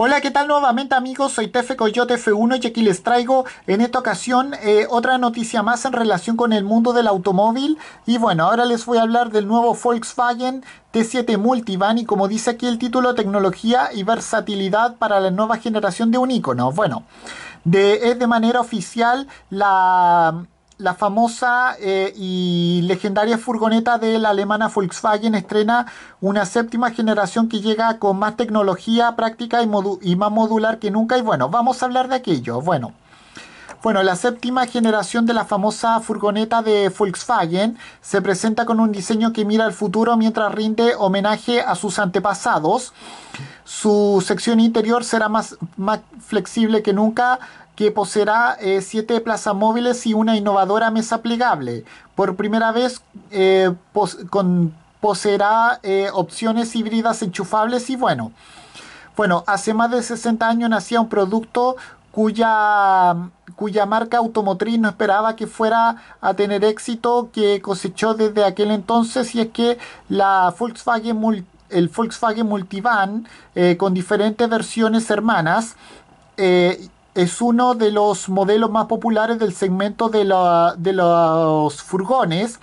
Hola, ¿qué tal nuevamente amigos? Soy Tefe Coyote F1 y aquí les traigo en esta ocasión eh, otra noticia más en relación con el mundo del automóvil. Y bueno, ahora les voy a hablar del nuevo Volkswagen T7 Multivan y como dice aquí el título, tecnología y versatilidad para la nueva generación de un Bueno, es de manera oficial la la famosa eh, y legendaria furgoneta de la alemana Volkswagen estrena una séptima generación que llega con más tecnología práctica y, y más modular que nunca. Y bueno, vamos a hablar de aquello. Bueno. Bueno, la séptima generación de la famosa furgoneta de Volkswagen se presenta con un diseño que mira al futuro mientras rinde homenaje a sus antepasados. Su sección interior será más, más flexible que nunca, que poseerá eh, siete plazas móviles y una innovadora mesa plegable. Por primera vez eh, poseerá eh, opciones híbridas enchufables y bueno. Bueno, hace más de 60 años nacía un producto cuya, cuya marca automotriz no esperaba que fuera a tener éxito que cosechó desde aquel entonces y es que la Volkswagen el Volkswagen Multivan eh, con diferentes versiones hermanas eh, es uno de los modelos más populares del segmento de, los furgones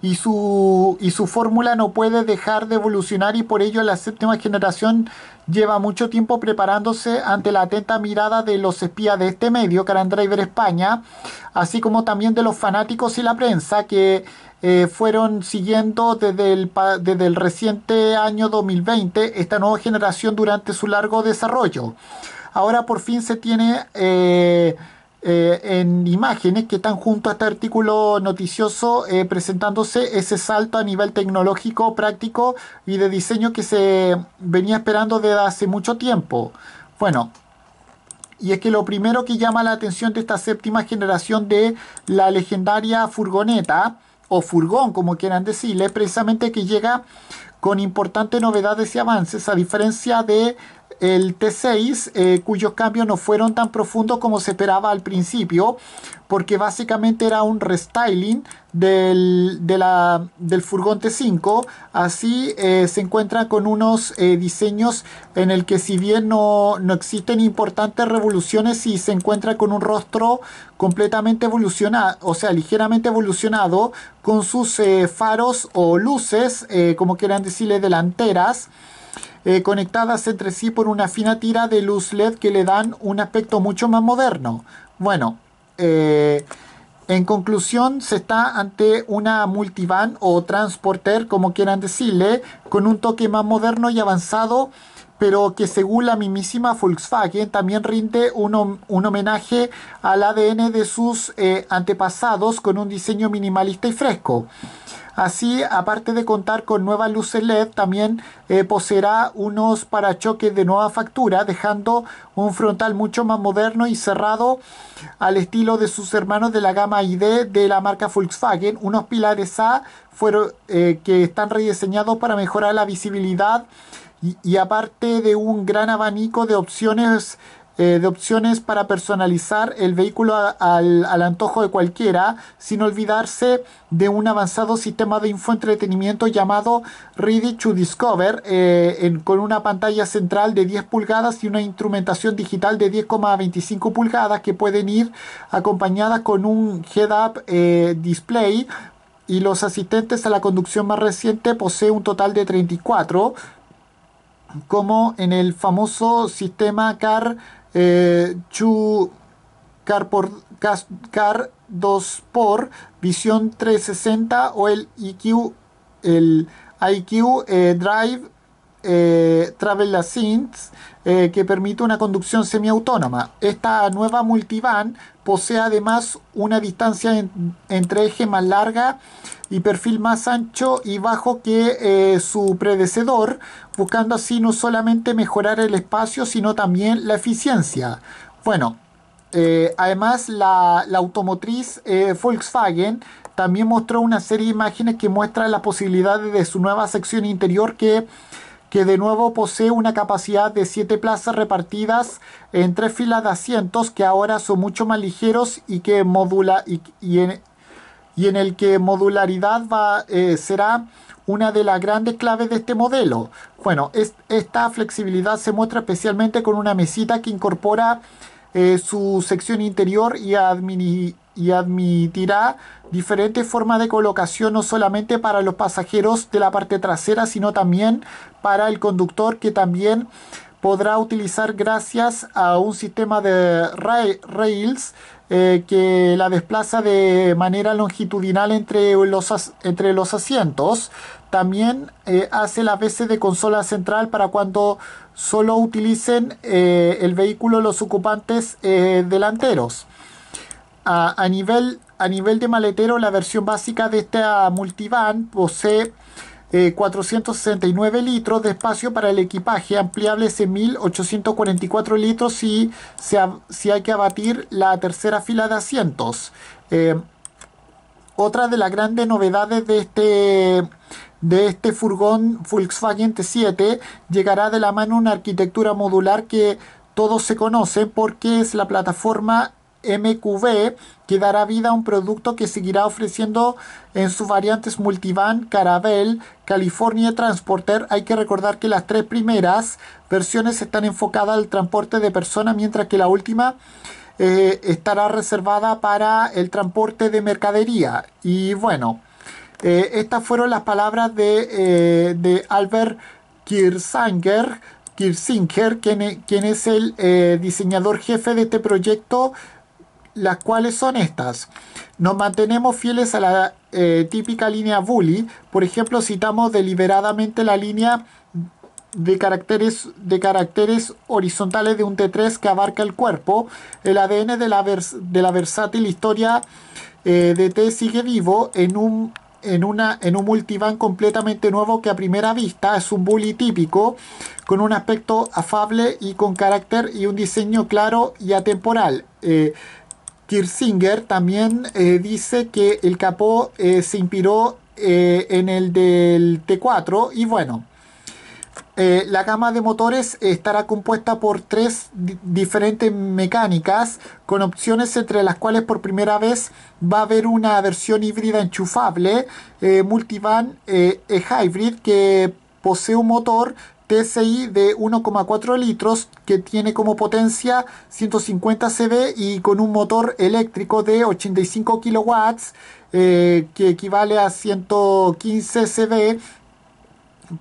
y su, y su fórmula no puede dejar de evolucionar y por ello la séptima generación lleva mucho tiempo preparándose ante la atenta mirada de los espías de este medio, Caran Driver España, así como también de los fanáticos y la prensa que eh, fueron siguiendo desde el, desde el reciente año 2020 esta nueva generación durante su largo desarrollo ahora por fin se tiene eh, eh, en imágenes que están junto a este artículo noticioso eh, presentándose ese salto a nivel tecnológico, práctico y de diseño que se venía esperando desde hace mucho tiempo. Bueno, y es que lo primero que llama la atención de esta séptima generación de la legendaria furgoneta, o furgón como quieran decirle, es precisamente que llega con importantes novedades y avances, a diferencia de el T6, eh, cuyos cambios no fueron tan profundos como se esperaba al principio, porque básicamente era un restyling del, de la, del furgón T5. Así eh, se encuentra con unos eh, diseños en el que si bien no, no existen importantes revoluciones, Y se encuentra con un rostro completamente evolucionado, o sea, ligeramente evolucionado, con sus faros o luces, como quieran decirle, delanteras. Eh, conectadas entre sí por una fina tira de luz LED que le dan un aspecto mucho más moderno. Bueno, eh, en conclusión, se está ante una multivan o transporter, como quieran decirle, con un toque más moderno y avanzado, pero que según la mismísima Volkswagen también rinde un, homenaje al ADN de sus eh, antepasados con un diseño minimalista y fresco. Así, aparte de contar con nuevas luces LED, también eh, poseerá unos parachoques de nueva factura, dejando un frontal mucho más moderno y cerrado al estilo de sus hermanos de la gama ID de la marca Volkswagen. Unos pilares A fueron, eh, que están rediseñados para mejorar la visibilidad y, y aparte de un gran abanico de opciones eh, de opciones para personalizar el vehículo al, antojo de cualquiera, sin olvidarse de un avanzado sistema de infoentretenimiento llamado Ready to Discover, eh, con una pantalla central de 10 pulgadas y una instrumentación digital de 10,25 pulgadas que pueden ir acompañadas con un head-up eh, display y los asistentes a la conducción más reciente posee un total de 34, como en el famoso sistema CAR eh, Chu por, Cas, Car 2 por Visión 360 o el IQ, el IQ eh, Drive eh, Travel Assist eh, que permite una conducción semiautónoma. Esta nueva multivan posee además una distancia entre eje más larga y perfil más ancho y bajo que eh, su predecedor, buscando así no solamente mejorar el espacio, sino también la eficiencia. Bueno, eh, además la, la automotriz Volkswagen también mostró una serie de imágenes que muestran las posibilidades de su nueva sección interior que que de nuevo posee una capacidad de 7 plazas repartidas en tres filas de asientos que ahora son mucho más ligeros y que y, en, y en, el que modularidad va, eh, será una de las grandes claves de este modelo. Bueno, esta flexibilidad se muestra especialmente con una mesita que incorpora eh, su sección interior y, y admitirá diferentes formas de colocación no solamente para los pasajeros de la parte trasera, sino también para el conductor que también podrá utilizar gracias a un sistema de rails eh, que la desplaza de manera longitudinal entre los, entre los asientos. También eh, hace las veces de consola central para cuando solo utilicen eh, el vehículo los ocupantes delanteros a, nivel, a nivel de maletero, la versión básica de este multivan posee 469 eh, litros de espacio para el equipaje, ampliable en 1844 litros si, si, hay que abatir la tercera fila de asientos. Eh, otra de las grandes novedades de este de este furgón Volkswagen T7 llegará de la mano una arquitectura modular que todos se conocen porque es la plataforma MQV que dará vida a un producto que seguirá ofreciendo en sus variantes Multivan, Caravel, California Transporter. Hay que recordar que las tres primeras versiones están enfocadas al transporte de personas, mientras que la última eh, estará reservada para el transporte de mercadería. Y bueno, eh, estas fueron las palabras de, eh, Albert Kirsanger. Kirsinger, quien, es el diseñador jefe de este proyecto las cuales son estas. Nos mantenemos fieles a la eh, típica línea Bully. Por ejemplo, citamos deliberadamente la línea de caracteres, de caracteres horizontales de un T3 que abarca el cuerpo. El ADN de la, de la versátil historia eh, de T sigue vivo en un, en, una, en un multivan completamente nuevo que a primera vista es un bully típico, con un aspecto afable y con carácter y un diseño claro y atemporal. Eh, Kirsinger también eh, dice que el capó eh, se inspiró eh, en el del T4 y bueno, la gama de motores estará compuesta por tres diferentes mecánicas con opciones entre las cuales por primera vez va a haber una versión híbrida enchufable multivan e hybrid que posee un motor TSI de 1,4 litros que tiene como potencia 150 CV y con un motor eléctrico de 85 kW eh, que equivale a 115 CV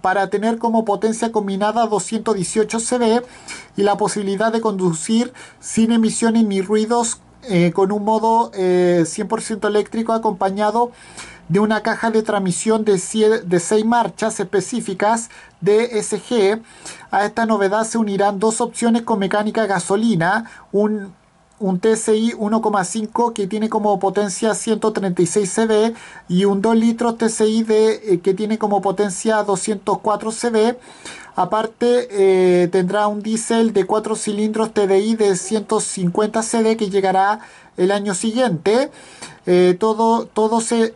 para tener como potencia combinada 218 CV y la posibilidad de conducir sin emisiones ni ruidos eh, con un modo 100% eh, eléctrico acompañado de una caja de transmisión de, de seis marchas específicas DSG. A esta novedad se unirán dos opciones con mecánica gasolina, un un TCI 1,5 que tiene como potencia 136 CV y un 2 litros TCI eh, que tiene como potencia 204 CV. Aparte, eh, tendrá un diésel de 4 cilindros TDI de 150 CD que llegará el año siguiente. Eh, todo, todos e,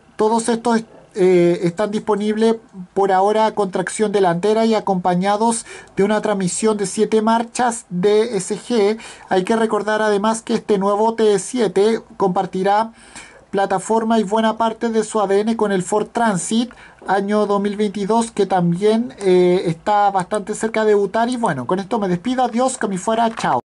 estos eh, están disponibles por ahora con tracción delantera y acompañados de una transmisión de 7 marchas DSG. Hay que recordar además que este nuevo T7 compartirá plataforma y buena parte de su ADN con el Ford Transit año 2022 que también eh, está bastante cerca de debutar y bueno, con esto me despido, adiós, que me fuera, chao.